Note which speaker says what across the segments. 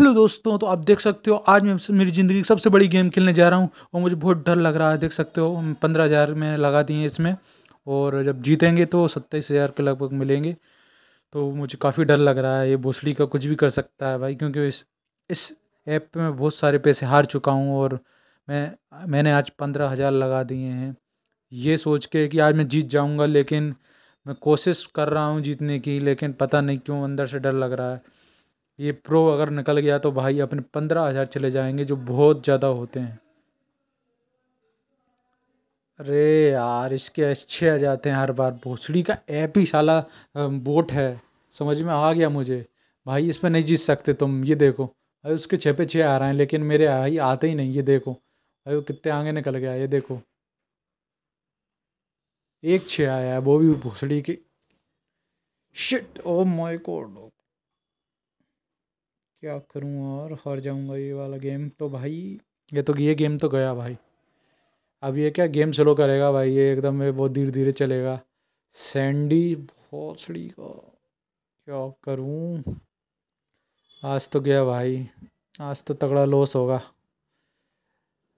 Speaker 1: hello दोस्तों तो आप देख सकते हो आज मैं मेरी ज़िंदगी की सबसे बड़ी गेम खेलने जा रहा हूँ और मुझे बहुत डर लग रहा है देख सकते हो पंद्रह हज़ार में लगा दिए इसमें और जब जीतेंगे तो सत्ताईस हज़ार के लगभग मिलेंगे तो मुझे काफ़ी डर लग रहा है ये भोसड़ी का कुछ भी कर सकता है भाई क्योंकि इस इस ऐप पर मैं बहुत सारे पैसे हार चुका हूँ और मैं मैंने आज पंद्रह हज़ार लगा दिए हैं ये सोच के कि आज मैं जीत जाऊँगा लेकिन मैं कोशिश कर रहा हूँ जीतने की लेकिन पता नहीं क्यों अंदर से डर लग रहा है ये प्रो अगर निकल गया तो भाई अपने पंद्रह हज़ार चले जाएंगे जो बहुत ज़्यादा होते हैं अरे यार इसके अच्छे आ जाते हैं हर बार भोसड़ी का ऐप ही साला बोट है समझ में आ गया मुझे भाई इस पर नहीं जीत सकते तुम ये देखो अरे उसके छः पे छः आ रहे हैं लेकिन मेरे भाई आते ही नहीं ये देखो अरे वो कितने आगे निकल गया ये देखो एक छः आया है वो भी भोसड़ी के शिट ओ माय गॉड क्या करूँ और हार जाऊँगा ये वाला गेम तो भाई ये तो ये गेम तो गया भाई अब ये क्या गेम स्लो करेगा भाई ये एकदम ये बहुत धीरे धीरे चलेगा सैंडी भोसड़ी का क्या करूँ आज तो गया भाई आज तो तगड़ा लॉस होगा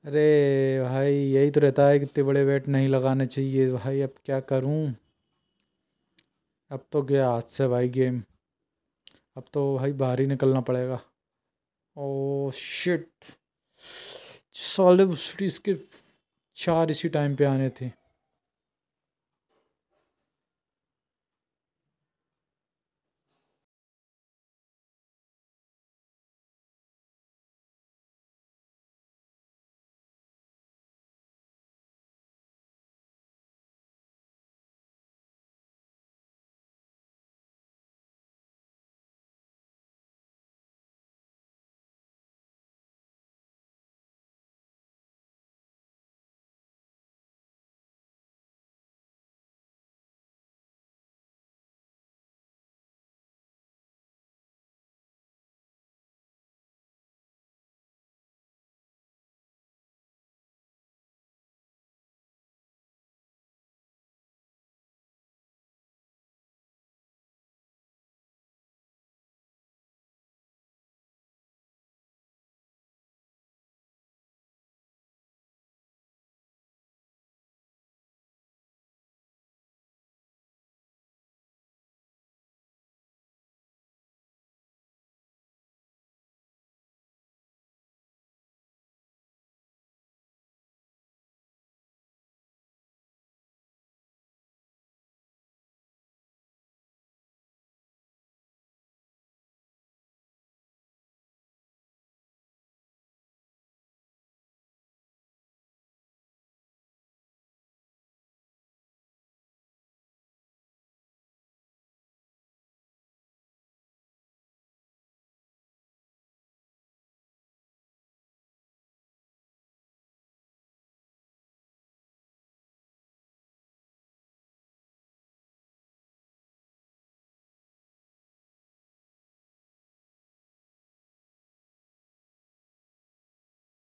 Speaker 1: अरे भाई यही तो रहता है कितने बड़े वेट नहीं लगाने चाहिए भाई अब क्या करूँ अब तो गया हाथ से भाई गेम अब तो भाई बाहर ही निकलना पड़ेगा ओ शिट सॉलिड सिटीज़ चार इसी टाइम पे आने थे